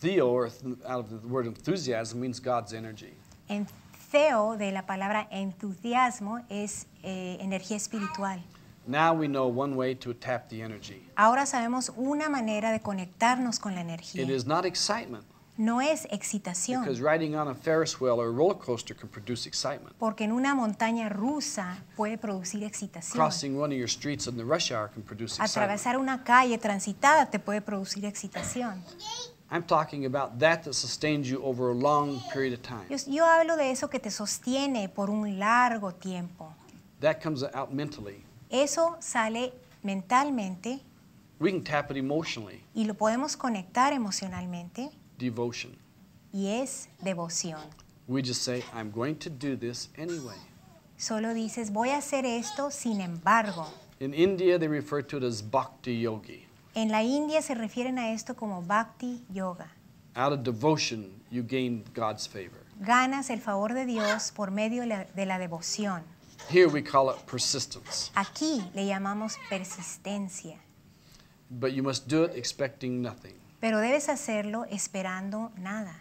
[SPEAKER 2] Theo, or out of the word enthusiasm, means God's energy.
[SPEAKER 1] En theo, de la palabra entusiasmo, es eh, energía espiritual.
[SPEAKER 2] Now we know one way to tap the energy.
[SPEAKER 1] Ahora sabemos una manera de conectarnos con la energía. It
[SPEAKER 2] is not excitement. No es excitación. Because riding on a Ferris wheel or a roller coaster can produce excitement.
[SPEAKER 1] Porque en una montaña rusa puede producir excitación. Crossing
[SPEAKER 2] one of your streets in the rush hour can produce excitement. Atravesar
[SPEAKER 1] una calle transitada te puede producir excitación.
[SPEAKER 2] I'm talking about that that sustains you over a long period of time.
[SPEAKER 1] Yo, hablo de eso que te sostiene por un largo tiempo.
[SPEAKER 2] That comes out mentally.
[SPEAKER 1] Eso sale mentalmente.
[SPEAKER 2] We can tap it emotionally.
[SPEAKER 1] Y lo podemos conectar emocionalmente. Devotion. Y es devoción.
[SPEAKER 2] We just say, I'm going to do this anyway.
[SPEAKER 1] Solo dices, voy a hacer esto, sin embargo.
[SPEAKER 2] In India, they refer to it as bhakti yogi.
[SPEAKER 1] En la India se refieren a esto como Bhakti Yoga.
[SPEAKER 2] Out of devotion, you gain God's favor.
[SPEAKER 1] Ganas el favor de Dios por medio de la devoción. Aquí le llamamos persistencia. Pero debes hacerlo esperando nada.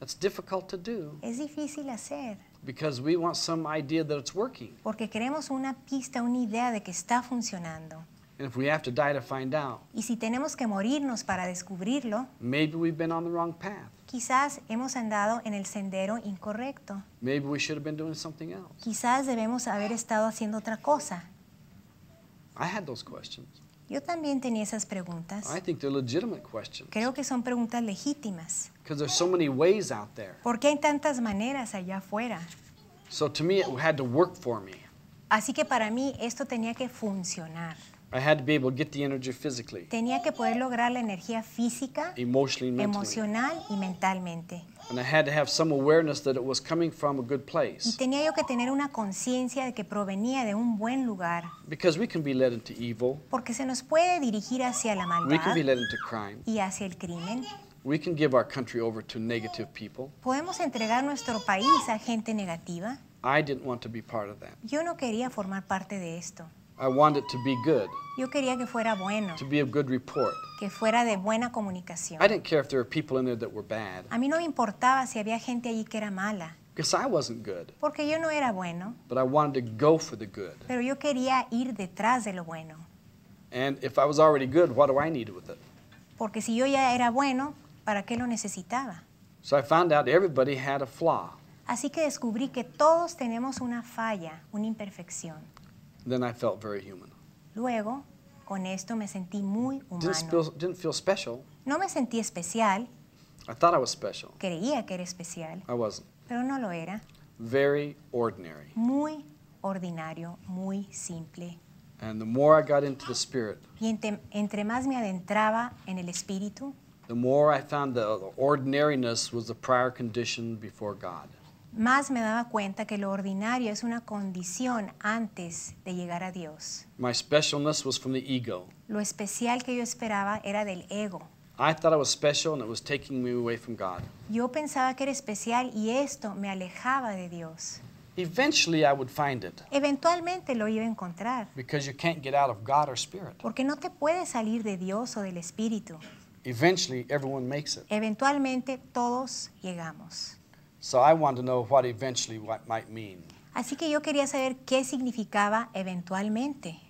[SPEAKER 2] Es difícil hacer. Porque
[SPEAKER 1] queremos una pista, una idea de que está
[SPEAKER 2] funcionando y si
[SPEAKER 1] tenemos que morirnos para descubrirlo,
[SPEAKER 2] maybe we've been on the wrong path.
[SPEAKER 1] quizás hemos andado en el sendero incorrecto.
[SPEAKER 2] Maybe we should have been doing something else.
[SPEAKER 1] Quizás debemos haber estado haciendo otra cosa.
[SPEAKER 2] I those questions.
[SPEAKER 1] Yo también tenía esas preguntas. I think
[SPEAKER 2] they're legitimate questions.
[SPEAKER 1] Creo que son preguntas legítimas.
[SPEAKER 2] there's so many ways out there.
[SPEAKER 1] Porque hay tantas maneras allá afuera.
[SPEAKER 2] So to me it had to work for me.
[SPEAKER 1] Así que para mí esto tenía que funcionar.
[SPEAKER 2] I had to be able to get the energy physically.
[SPEAKER 1] Tenía que poder lograr la energía física,
[SPEAKER 2] emotionally, emocional
[SPEAKER 1] y mentalmente.
[SPEAKER 2] And I had to have some awareness that it was coming from a good place. Y
[SPEAKER 1] tenía yo que tener una conciencia de que provenía de un buen lugar.
[SPEAKER 2] Because we can be led into evil.
[SPEAKER 1] Porque se nos puede dirigir hacia la maldad. We can be led
[SPEAKER 2] into crime.
[SPEAKER 1] Y hacia el crimen.
[SPEAKER 2] We can give our country over to negative people.
[SPEAKER 1] Podemos entregar nuestro país a gente negativa.
[SPEAKER 2] I didn't want to be part of that.
[SPEAKER 1] Yo no quería formar parte de esto.
[SPEAKER 2] I wanted to be good. Yo quería que fuera bueno.
[SPEAKER 1] Que fuera de buena comunicación. I didn't
[SPEAKER 2] care if there were people in there that were bad.
[SPEAKER 1] A mí no me importaba si había gente allí que era mala. Porque yo no era bueno. Pero yo quería ir detrás de lo bueno. Porque si yo ya era bueno, ¿para qué lo necesitaba? Así que descubrí que todos tenemos una falla, una imperfección.
[SPEAKER 2] Then I felt very human.
[SPEAKER 1] Luego, con esto me sentí muy humano. Didn't
[SPEAKER 2] feel, didn't feel special.
[SPEAKER 1] No me sentí especial.
[SPEAKER 2] I thought I was special.
[SPEAKER 1] Creía que era especial. I wasn't. Pero no lo era.
[SPEAKER 2] Very ordinary.
[SPEAKER 1] Muy ordinario, muy simple.
[SPEAKER 2] And the more I got into the Spirit,
[SPEAKER 1] y entre, entre más me adentraba en el Espíritu,
[SPEAKER 2] the more I found the, the ordinariness was the prior condition before God
[SPEAKER 1] más me daba cuenta que lo ordinario es una condición antes de llegar a Dios. Lo especial que yo esperaba era del ego. Yo pensaba que era especial y esto me alejaba de Dios.
[SPEAKER 2] Eventualmente
[SPEAKER 1] lo iba a encontrar. Porque no te puedes salir de Dios o del espíritu.
[SPEAKER 2] Eventualmente
[SPEAKER 1] todos llegamos. Así que yo quería saber qué significaba eventualmente.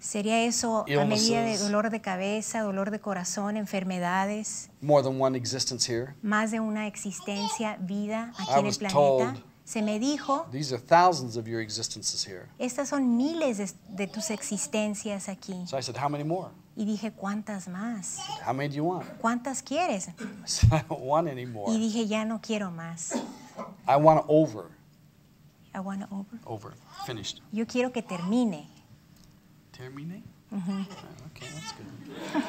[SPEAKER 1] ¿Sería eso a medida de dolor de cabeza, dolor de corazón, enfermedades?
[SPEAKER 2] Más de
[SPEAKER 1] una existencia, vida aquí en el planeta. Se me dijo, estas son miles de, tus existencias aquí. So I y dije, ¿cuántas más? How many do you want? ¿Cuántas quieres?
[SPEAKER 2] So I don't want any more. Y
[SPEAKER 1] dije, ya no quiero más.
[SPEAKER 2] I want over.
[SPEAKER 1] I want over.
[SPEAKER 2] Over. Finished.
[SPEAKER 1] Yo quiero que termine. Termine? Mm
[SPEAKER 2] okay, that's good.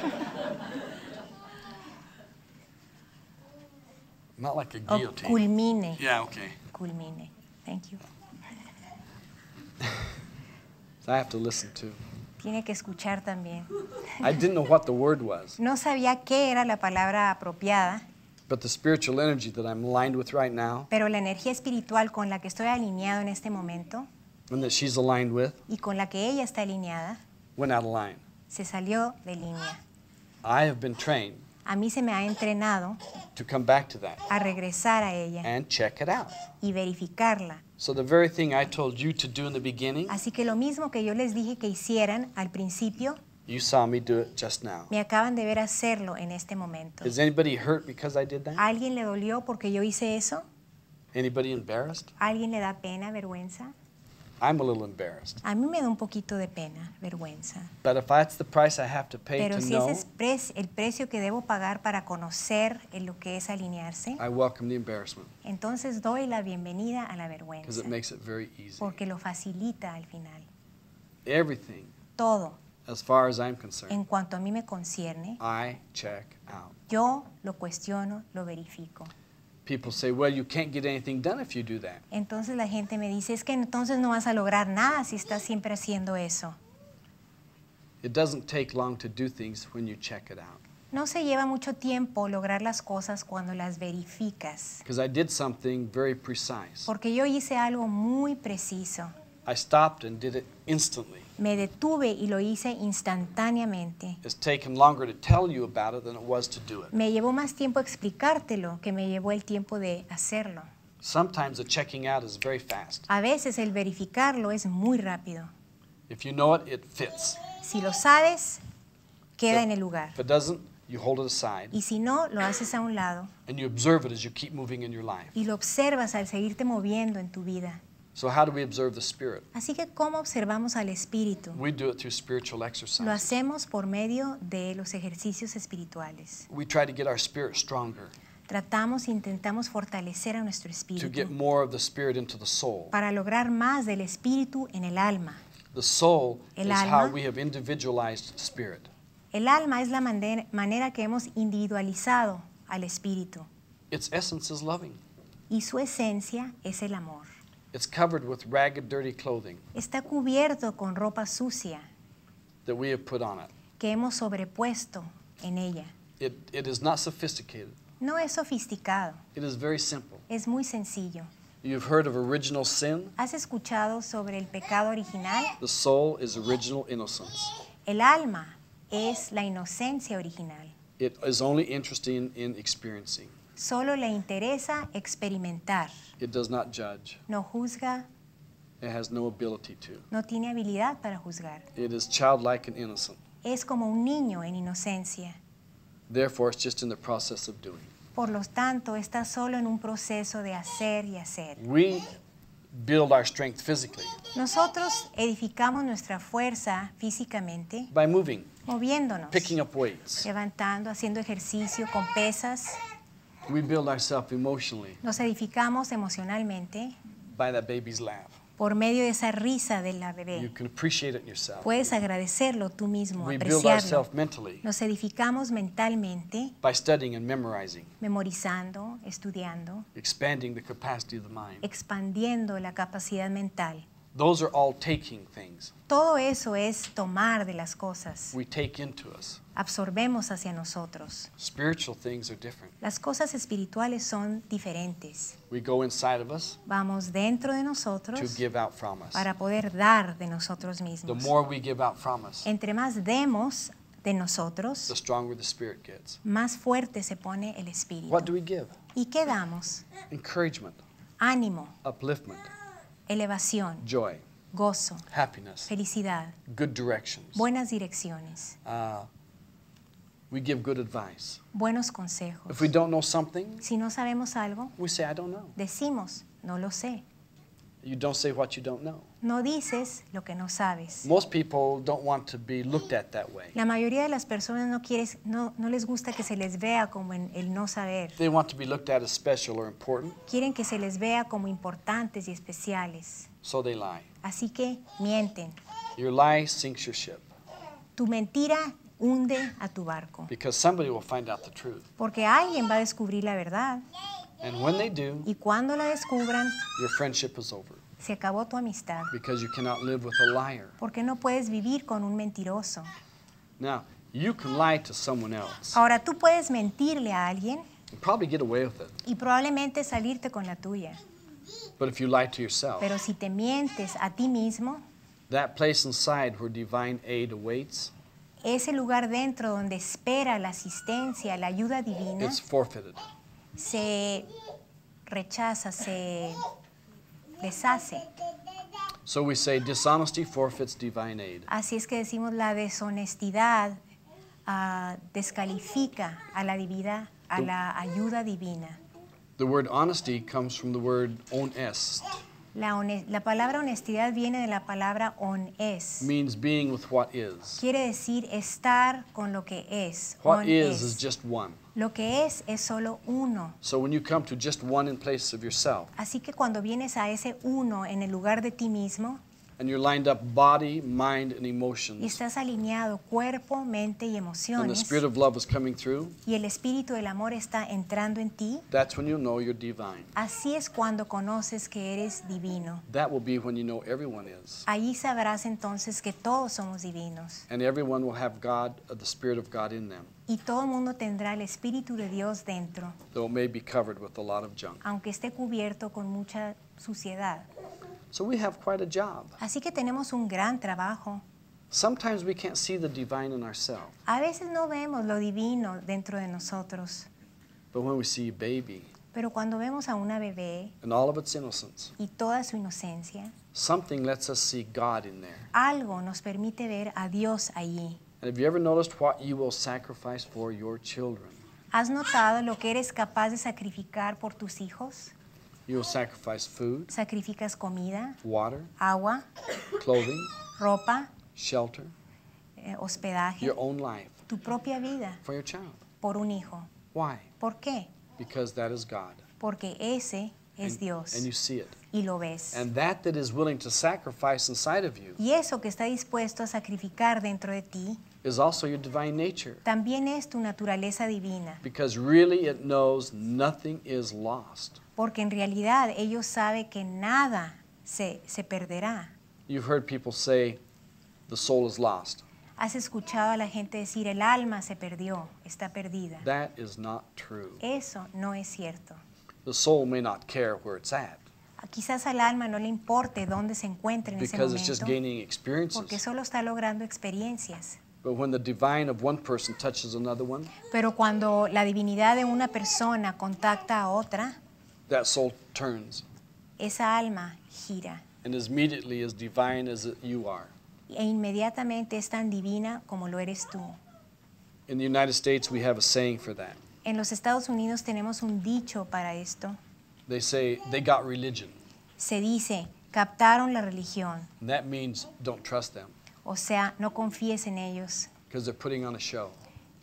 [SPEAKER 2] Not like a guillotine. O culmine. Yeah, okay. Culmine. Thank you. so I have to listen too
[SPEAKER 1] tiene que escuchar también. No sabía qué era la palabra apropiada. Pero la energía espiritual con la que estoy alineado en este momento. Y con la que ella está alineada. Se salió de línea. A mí se me ha entrenado. A regresar a ella. Y verificarla.
[SPEAKER 2] So the very thing I told you to do in the beginning, Así
[SPEAKER 1] que lo mismo que yo les dije que hicieran al principio,
[SPEAKER 2] you saw me do it just now.
[SPEAKER 1] me acaban de ver hacerlo en este momento. Is
[SPEAKER 2] anybody hurt because I did that?
[SPEAKER 1] ¿Alguien le dolió porque yo hice eso?
[SPEAKER 2] Anybody embarrassed?
[SPEAKER 1] ¿Alguien le da pena, vergüenza?
[SPEAKER 2] a
[SPEAKER 1] mí me da un poquito de pena, vergüenza.
[SPEAKER 2] Pero si ese
[SPEAKER 1] es el precio que debo pagar para conocer en lo que es alinearse, I
[SPEAKER 2] welcome the embarrassment.
[SPEAKER 1] entonces doy la bienvenida a la vergüenza. Porque lo facilita al final. Everything. Todo. en cuanto a mí me concierne,
[SPEAKER 2] I check out.
[SPEAKER 1] yo lo cuestiono, lo verifico. Entonces la gente me dice, es que entonces no vas a lograr nada si estás siempre haciendo eso. No se lleva mucho tiempo lograr las cosas cuando las verificas. Porque yo hice algo muy preciso.
[SPEAKER 2] I stopped and did it instantly.
[SPEAKER 1] Me detuve y lo hice instantáneamente. Me llevó más tiempo explicártelo que me llevó el tiempo de hacerlo. A veces el verificarlo es muy rápido. Si lo sabes, queda en el lugar. Y si no, lo haces a un lado.
[SPEAKER 2] Y
[SPEAKER 1] lo observas al seguirte moviendo en tu vida. So Así que cómo observamos al Espíritu.
[SPEAKER 2] Lo
[SPEAKER 1] hacemos por medio de los ejercicios espirituales. We try Tratamos intentamos fortalecer a nuestro espíritu. Para lograr más del espíritu en el alma. el alma, es la manera, que hemos individualizado al espíritu. loving. Y su esencia es el amor.
[SPEAKER 2] It's covered with ragged, dirty clothing
[SPEAKER 1] Está cubierto con ropa sucia
[SPEAKER 2] that we have put on it.
[SPEAKER 1] que hemos sobrepuesto en ella.
[SPEAKER 2] It, it is not sophisticated.
[SPEAKER 1] No es sofisticado,
[SPEAKER 2] It is very simple.
[SPEAKER 1] es muy sencillo.
[SPEAKER 2] You've heard of original sin.
[SPEAKER 1] ¿Has escuchado sobre el pecado original?
[SPEAKER 2] The soul is original innocence.
[SPEAKER 1] El alma es la inocencia original.
[SPEAKER 2] It is only interesting in experiencing.
[SPEAKER 1] Solo le interesa experimentar. No juzga. no tiene habilidad para juzgar. Es como un niño en inocencia. Por lo tanto, está solo en un proceso de hacer y hacer. Nosotros edificamos nuestra fuerza físicamente. Moviéndonos. Levantando, haciendo ejercicio con pesas.
[SPEAKER 2] We build ourselves emotionally
[SPEAKER 1] Nos edificamos emocionalmente
[SPEAKER 2] by that baby's laugh.
[SPEAKER 1] por medio de esa risa de la bebé. You
[SPEAKER 2] can appreciate it yourself. Puedes
[SPEAKER 1] agradecerlo tú mismo, We build apreciarlo. ourselves
[SPEAKER 2] mentally Nos
[SPEAKER 1] edificamos mentalmente,
[SPEAKER 2] by studying and memorizing,
[SPEAKER 1] memorizando, estudiando,
[SPEAKER 2] expanding the capacity of the mind.
[SPEAKER 1] expandiendo la capacidad mental. Todo eso es tomar de las cosas.
[SPEAKER 2] We take into us.
[SPEAKER 1] Absorbemos hacia nosotros. Las cosas espirituales son diferentes. Vamos dentro de nosotros para poder dar de nosotros mismos. The more
[SPEAKER 2] we give out from us,
[SPEAKER 1] Entre más demos de nosotros, the
[SPEAKER 2] stronger the spirit gets.
[SPEAKER 1] más fuerte se pone el espíritu. What do we give? ¿Y qué damos?
[SPEAKER 2] Encouragement. Ánimo. Upliftment
[SPEAKER 1] elevación, joy, gozo, happiness, felicidad,
[SPEAKER 2] good directions,
[SPEAKER 1] buenas direcciones.
[SPEAKER 2] Uh, we give good advice.
[SPEAKER 1] Buenos consejos.
[SPEAKER 2] If we don't know something,
[SPEAKER 1] si no sabemos algo, we say, I don't know. decimos, no lo sé.
[SPEAKER 2] You don't say what you don't know.
[SPEAKER 1] No dices lo que no sabes.
[SPEAKER 2] Most people don't want to be looked at that way.
[SPEAKER 1] La mayoría de las personas no quieres, no, no les gusta que se les vea como en el no saber.
[SPEAKER 2] Quieren
[SPEAKER 1] que se les vea como importantes y especiales. Así que mienten. Tu mentira hunde a tu barco. Porque alguien va a descubrir la verdad. y cuando la descubran,
[SPEAKER 2] your friendship is over
[SPEAKER 1] se acabó tu amistad. Porque no puedes vivir con un mentiroso. Ahora tú puedes mentirle a alguien. Y probablemente salirte con la tuya.
[SPEAKER 2] Pero
[SPEAKER 1] si te mientes a ti mismo. Ese lugar dentro donde espera la asistencia, la ayuda divina. Se rechaza, se deshace.
[SPEAKER 2] So we say dishonesty forfeits divine aid.
[SPEAKER 1] Así es que decimos la deshonestidad uh, descalifica a la divinidad, a la ayuda divina.
[SPEAKER 2] The word honesty comes from the word honest.
[SPEAKER 1] La, la palabra honestidad viene de la palabra honest.
[SPEAKER 2] Means being with what is.
[SPEAKER 1] Quiere decir estar con lo que es. What is is just one. Lo que es es solo uno. Así que cuando vienes a ese uno en el lugar de ti mismo, y estás alineado cuerpo, mente y emociones. Y el espíritu del amor está entrando en ti. Así es cuando conoces que eres divino. Ahí sabrás entonces que todos somos divinos. y todo el mundo tendrá el Espíritu de Dios dentro, aunque esté cubierto con mucha suciedad.
[SPEAKER 2] So we have quite a job.
[SPEAKER 1] Así que tenemos un gran trabajo.
[SPEAKER 2] Sometimes we can't see the divine in ourselves.
[SPEAKER 1] A veces no vemos lo divino dentro de nosotros.
[SPEAKER 2] But when we see a baby,
[SPEAKER 1] pero cuando vemos a una bebé
[SPEAKER 2] and all of its innocence,
[SPEAKER 1] y toda su inocencia,
[SPEAKER 2] something lets us see God in there.
[SPEAKER 1] Algo nos permite ver a Dios allí.
[SPEAKER 2] And have you ever noticed what you will sacrifice for your children?
[SPEAKER 1] ¿Has notado lo que eres capaz de sacrificar por tus hijos?
[SPEAKER 2] You'll sacrifice food. Sacrificas comida. Water. Agua. Clothing. Ropa. Shelter. Eh, hospedaje. Your own life.
[SPEAKER 1] Tu propia vida. For your child. Por un hijo. Why? ¿Por qué?
[SPEAKER 2] Because that is God.
[SPEAKER 1] Porque ese es and, Dios. And you see it. Y lo ves.
[SPEAKER 2] And that that is willing to sacrifice inside of you.
[SPEAKER 1] Y eso que está dispuesto a sacrificar dentro de ti.
[SPEAKER 2] Is also your divine nature.
[SPEAKER 1] También es tu naturaleza divina.
[SPEAKER 2] Because really it knows nothing is lost.
[SPEAKER 1] porque en realidad ellos saben que nada se, se perderá. Has escuchado a la gente decir, el alma se perdió, está perdida. Eso no es cierto.
[SPEAKER 2] Ah,
[SPEAKER 1] quizás al alma no le importe dónde se encuentre en ese
[SPEAKER 2] momento, porque
[SPEAKER 1] solo está logrando experiencias. Pero cuando la divinidad de una persona contacta a otra,
[SPEAKER 2] that soul turns.
[SPEAKER 1] Esa alma gira.
[SPEAKER 2] And is immediately e
[SPEAKER 1] inmediatamente es tan divina como lo eres tú.
[SPEAKER 2] In the United States, we have a saying for that.
[SPEAKER 1] En los Estados Unidos tenemos un dicho para esto.
[SPEAKER 2] They say they got religion.
[SPEAKER 1] Se dice captaron la religión.
[SPEAKER 2] that means don't trust them.
[SPEAKER 1] O sea, no confíes en ellos.
[SPEAKER 2] Because they're putting on a show.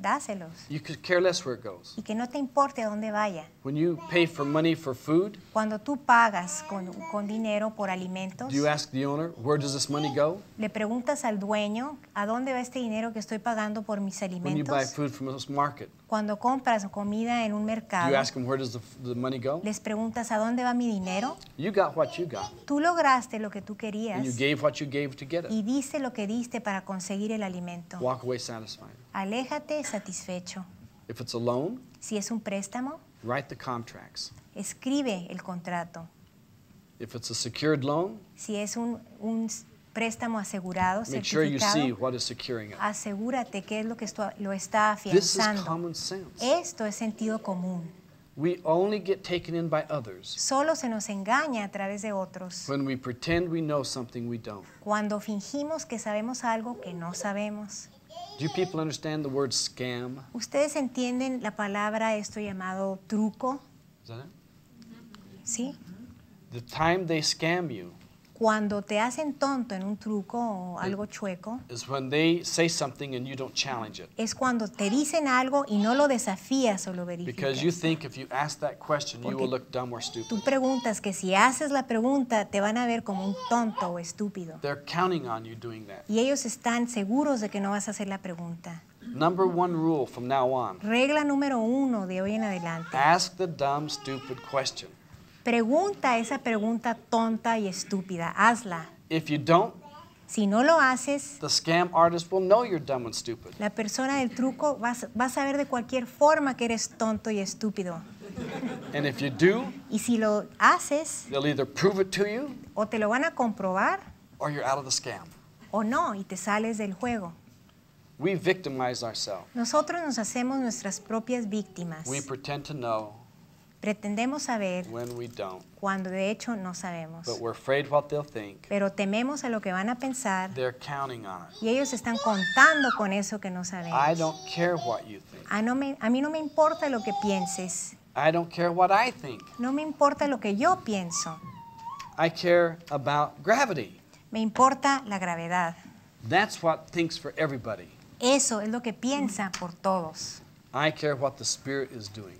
[SPEAKER 2] Dáselos. Y que
[SPEAKER 1] no te importe a dónde vaya. Cuando tú pagas con, con dinero por alimentos, Le preguntas al dueño, ¿a dónde va este dinero que estoy pagando por mis alimentos? Cuando compras comida en un mercado, les preguntas a dónde va mi dinero. Tú lograste lo que tú querías.
[SPEAKER 2] Y
[SPEAKER 1] diste lo que diste para conseguir el alimento. Aléjate satisfecho. si es un préstamo, escribe el contrato. si es un, un préstamo asegurado, certificado. asegúrate qué es lo que lo está afianzando. Esto es sentido común. Solo se nos engaña a través de otros. Cuando fingimos que sabemos algo que no sabemos. ¿Ustedes entienden la palabra esto llamado truco? Is ¿Sí?
[SPEAKER 2] The time they scam you
[SPEAKER 1] cuando te hacen tonto en un truco o algo chueco, es cuando te dicen algo y no lo desafías o lo verificas. Porque tú preguntas que si haces la pregunta te van a ver como un tonto o estúpido. Y ellos están seguros de que no vas a hacer la pregunta.
[SPEAKER 2] Number one rule from now on.
[SPEAKER 1] Regla número uno de hoy en adelante.
[SPEAKER 2] Ask the dumb, stupid question.
[SPEAKER 1] Pregunta esa pregunta tonta y estúpida. Hazla. si no lo haces, La persona del truco va, a saber de cualquier forma que eres tonto y estúpido. y si lo haces,
[SPEAKER 2] either prove it to you,
[SPEAKER 1] o te lo van a comprobar,
[SPEAKER 2] you're out of the scam.
[SPEAKER 1] O no, y te sales del juego.
[SPEAKER 2] We victimize ourselves.
[SPEAKER 1] Nosotros nos hacemos nuestras propias víctimas. We
[SPEAKER 2] pretend to know
[SPEAKER 1] Pretendemos saber cuando de hecho no sabemos. Pero tememos a lo que van a pensar y ellos están contando con eso que no sabemos. A, no a mí no me importa lo que pienses. No me importa lo que yo pienso. Me
[SPEAKER 2] importa la gravedad.
[SPEAKER 1] Eso es lo que piensa por todos.
[SPEAKER 2] I care what the spirit is doing.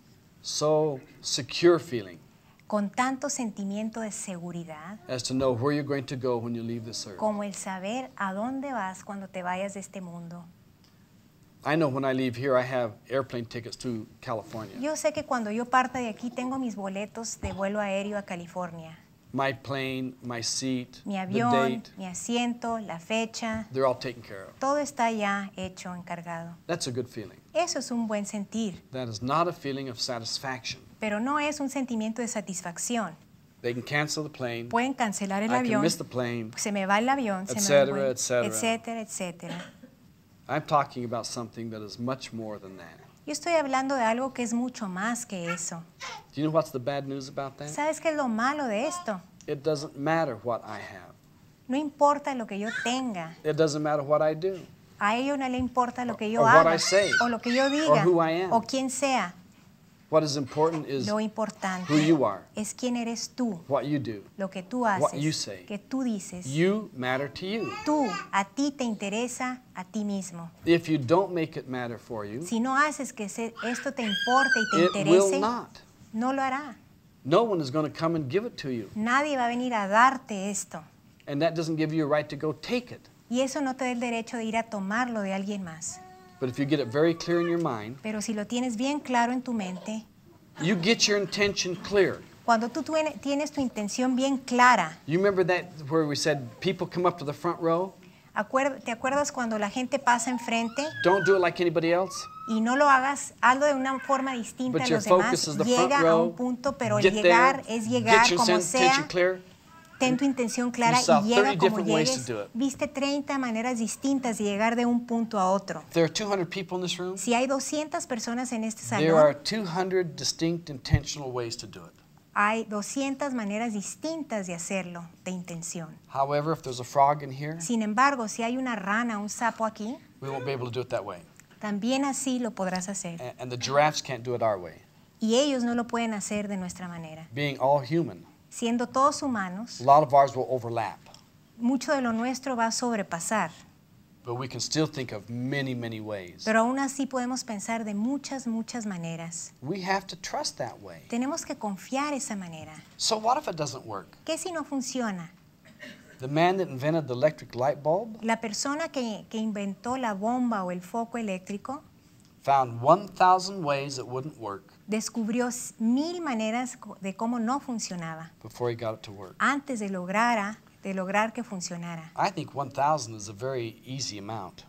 [SPEAKER 2] so secure feeling
[SPEAKER 1] con tanto sentimiento de seguridad como el saber a dónde vas cuando te vayas de este mundo. Yo sé que cuando yo parta de aquí tengo mis boletos de vuelo aéreo a California.
[SPEAKER 2] My plane, my seat, mi avión, date,
[SPEAKER 1] mi asiento, la fecha. Todo está ya hecho, encargado.
[SPEAKER 2] That's a good feeling.
[SPEAKER 1] Eso es un buen sentir. Pero no es un sentimiento de satisfacción. Pueden cancelar el avión.
[SPEAKER 2] se
[SPEAKER 1] me va el avión, se me va etcétera, etcétera. Yo estoy hablando de algo que es mucho más que eso. ¿Sabes qué es lo malo de esto?
[SPEAKER 2] No importa lo que yo tenga.
[SPEAKER 1] no importa lo que yo haga a ellos no le importa lo que yo haga, o lo que yo diga,
[SPEAKER 2] o quién sea. What is important is lo
[SPEAKER 1] importante who you are, es quién eres tú, what you do, lo que tú haces, what you say. que tú dices.
[SPEAKER 2] You matter to you.
[SPEAKER 1] Tú, a ti te interesa a ti mismo.
[SPEAKER 2] If you don't make it matter for you, si
[SPEAKER 1] no haces que se, esto te importe y te it interese, will not. no lo hará.
[SPEAKER 2] No one is going to come and give it to you.
[SPEAKER 1] Nadie va a venir a darte esto.
[SPEAKER 2] And that doesn't give you a right to go take it.
[SPEAKER 1] Y eso no te da el derecho de ir a tomarlo de alguien más. Pero si lo tienes bien claro en tu mente,
[SPEAKER 2] Cuando tú tienes tu intención bien clara. ¿Te
[SPEAKER 1] acuerdas cuando la gente pasa enfrente? Don't Y no lo hagas, algo de una forma distinta a los demás. Llega a un punto, pero el llegar es llegar como sea ten mm. tu intención clara y llega como llegues. Viste 30 maneras distintas de llegar de un punto a otro.
[SPEAKER 2] There are 200 people in this room.
[SPEAKER 1] Si hay 200 personas en este salón. There are
[SPEAKER 2] 200 distinct intentional ways to do it.
[SPEAKER 1] Hay 200 maneras distintas de hacerlo de intención.
[SPEAKER 2] However, if there's a frog in here, Sin
[SPEAKER 1] embargo, si hay una rana, un sapo aquí,
[SPEAKER 2] we won't be able to do it that way.
[SPEAKER 1] También así lo podrás
[SPEAKER 2] hacer. And, and the giraffes can't do it our way.
[SPEAKER 1] Y ellos no lo pueden hacer de nuestra manera.
[SPEAKER 2] Being all human
[SPEAKER 1] siendo todos humanos, mucho de lo nuestro va a
[SPEAKER 2] sobrepasar.
[SPEAKER 1] Pero aún así podemos pensar de muchas, muchas maneras. Tenemos que confiar esa manera. ¿Qué si no funciona? La persona que, que inventó la bomba o el foco eléctrico
[SPEAKER 2] found 1,000 ways it wouldn't work
[SPEAKER 1] descubrió mil maneras de cómo no funcionaba antes de lograr, de lograr que funcionara.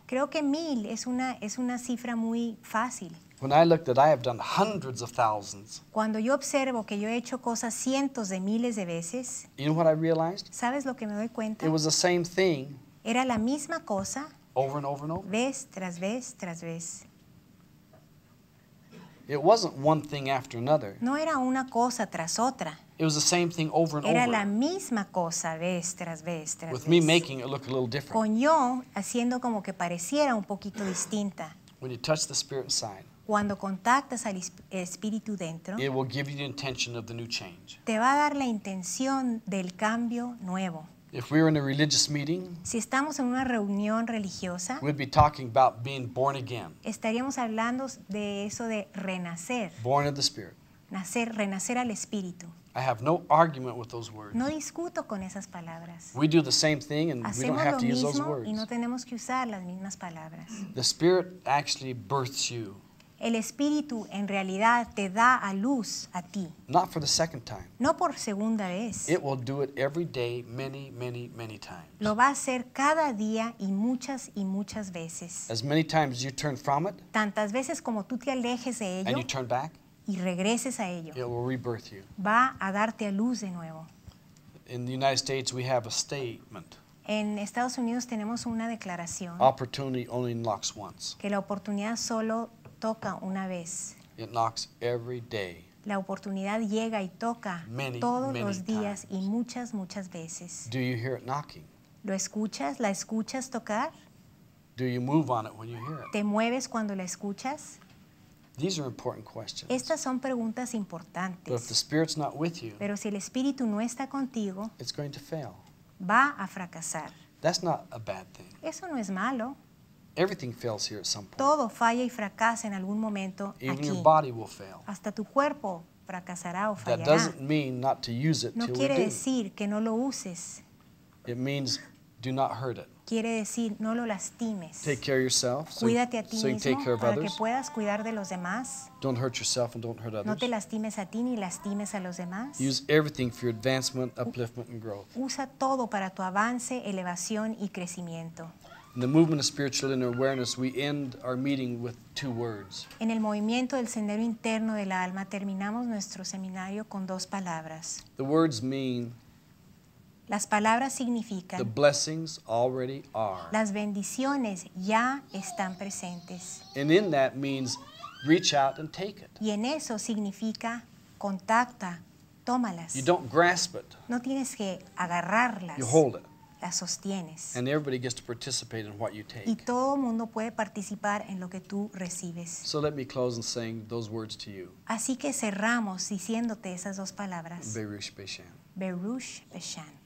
[SPEAKER 1] Creo que mil es una, es una cifra muy fácil. Cuando yo observo que yo he hecho cosas cientos de miles de veces, ¿Sabes lo que me doy cuenta? Era la misma cosa. Vez tras vez tras vez. No era una cosa tras otra. era la misma cosa vez tras vez Con yo haciendo como que pareciera un poquito distinta. Cuando contactas al espíritu dentro, te va a dar la intención del cambio nuevo.
[SPEAKER 2] If we were in a religious meeting,
[SPEAKER 1] si estamos en una reunión religiosa, we'd
[SPEAKER 2] be talking about being born again.
[SPEAKER 1] Estaríamos hablando de eso de renacer.
[SPEAKER 2] Born of the Spirit.
[SPEAKER 1] Nacer, renacer al espíritu.
[SPEAKER 2] I have no argument with those words. No
[SPEAKER 1] discuto con esas palabras. We
[SPEAKER 2] do the same thing and Hacemos we don't have to use those words. Y
[SPEAKER 1] no tenemos que usar las mismas palabras.
[SPEAKER 2] The Spirit actually births you.
[SPEAKER 1] El Espíritu en realidad te da a luz a ti.
[SPEAKER 2] No
[SPEAKER 1] por segunda vez. Lo va a hacer cada día y muchas y muchas veces.
[SPEAKER 2] As many times you turn from it.
[SPEAKER 1] Tantas veces como tú te alejes de ello. Y regreses a ello.
[SPEAKER 2] Va
[SPEAKER 1] a darte a luz de nuevo. En Estados Unidos tenemos una declaración que la oportunidad solo toca una vez. La oportunidad llega y toca todos los días y muchas, muchas veces. ¿Lo escuchas? ¿La escuchas tocar?
[SPEAKER 2] ¿Te
[SPEAKER 1] mueves cuando la escuchas? Estas son preguntas importantes. Pero si el Espíritu no está contigo, va a fracasar. Eso no es malo.
[SPEAKER 2] Everything fails here at some point.
[SPEAKER 1] Todo falla y fracasa en algún momento Even aquí. Your
[SPEAKER 2] body will fail.
[SPEAKER 1] Hasta tu cuerpo fracasará o fallará. That doesn't
[SPEAKER 2] mean not to use it no till quiere we do. decir
[SPEAKER 1] que no lo uses.
[SPEAKER 2] It means do not hurt it.
[SPEAKER 1] Quiere decir no lo lastimes.
[SPEAKER 2] Take care of yourself. So Cuídate a ti so mismo take care of para others. que
[SPEAKER 1] puedas cuidar de los demás.
[SPEAKER 2] Don't hurt yourself and don't hurt others. No te
[SPEAKER 1] lastimes a ti ni lastimes a los demás.
[SPEAKER 2] Use everything for your advancement, upliftment and growth.
[SPEAKER 1] Usa todo para tu avance, elevación y crecimiento.
[SPEAKER 2] En el movimiento
[SPEAKER 1] del sendero interno del alma terminamos nuestro seminario con dos palabras. Las palabras significan Las bendiciones ya están presentes. Y en eso significa contacta, tómalas. No tienes que agarrarlas la sostienes.
[SPEAKER 2] And everybody gets to participate in what you take. Y
[SPEAKER 1] todo mundo puede participar en lo que tú recibes.
[SPEAKER 2] So let me close in saying those words to you.
[SPEAKER 1] Así que cerramos diciéndote esas dos palabras.
[SPEAKER 2] Berush Beshan. Berush Beshan.